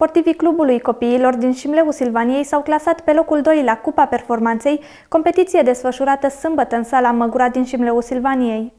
Sportivii clubului copiilor din Șimleu Silvaniei s-au clasat pe locul 2 la Cupa Performanței, competiție desfășurată sâmbătă în sala Măgura din Șimleu Silvaniei.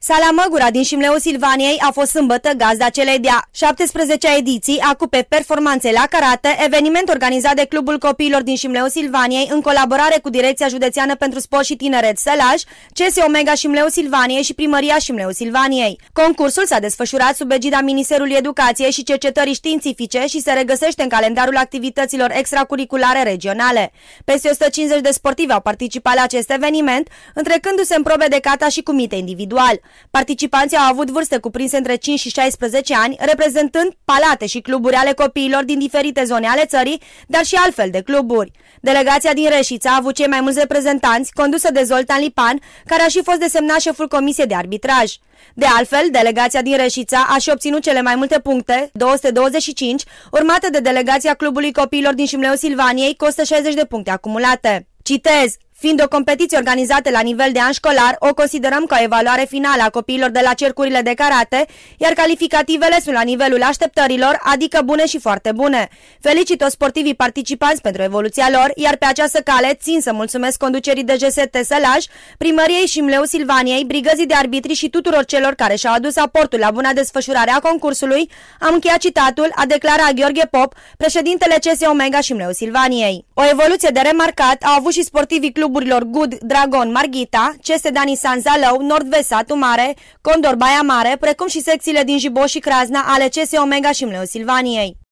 Sala Măgura din Șimleu Silvaniei a fost sâmbătă gazda celei de-a 17-a ediții a Cupe Performanțe la Karate, eveniment organizat de Clubul Copiilor din Șimleu Silvaniei în colaborare cu Direcția Județeană pentru Sport și Tineret Sălaj, CS Omega Șimleu Silvaniei și Primăria Șimleu Silvaniei. Concursul s-a desfășurat sub egida Ministerului Educației și Cercetării Științifice și se regăsește în calendarul activităților extracurriculare regionale. Peste 150 de sportivi au participat la acest eveniment, întrecându-se în probe de cata și cu mite individual. Participanții au avut vârste cuprinse între 5 și 16 ani, reprezentând palate și cluburi ale copiilor din diferite zone ale țării, dar și altfel de cluburi. Delegația din Reșița a avut cei mai mulți reprezentanți, condusă de Zoltan Lipan, care a și fost desemnat șeful Comisiei de Arbitraj. De altfel, delegația din Reșița a și obținut cele mai multe puncte, 225, urmată de delegația Clubului Copiilor din Șimleu Silvaniei, costă 60 de puncte acumulate. Citez, Fiind o competiție organizată la nivel de an școlar, o considerăm ca o evaluare finală a copiilor de la cercurile de karate, iar calificativele sunt la nivelul așteptărilor, adică bune și foarte bune. Felicit o sportivii participanți pentru evoluția lor, iar pe această cale țin să mulțumesc conducerii de GST Sălaj, primăriei și Mleu Silvaniei, brigăzii de arbitri și tuturor celor care și-au adus aportul la buna desfășurare a concursului, am încheiat citatul, a declarat Gheorghe Pop, președintele CS Omega și Mleu Silvaniei. O evoluție de remarcat a avut și sportivii club cluburilor Good, Dragon, Margita, CS Dani Sanzalău, nord Vesatu Mare, Condor Baia Mare, precum și secțiile din Jibo și Crazna ale CS Omega și Mleu Silvaniei.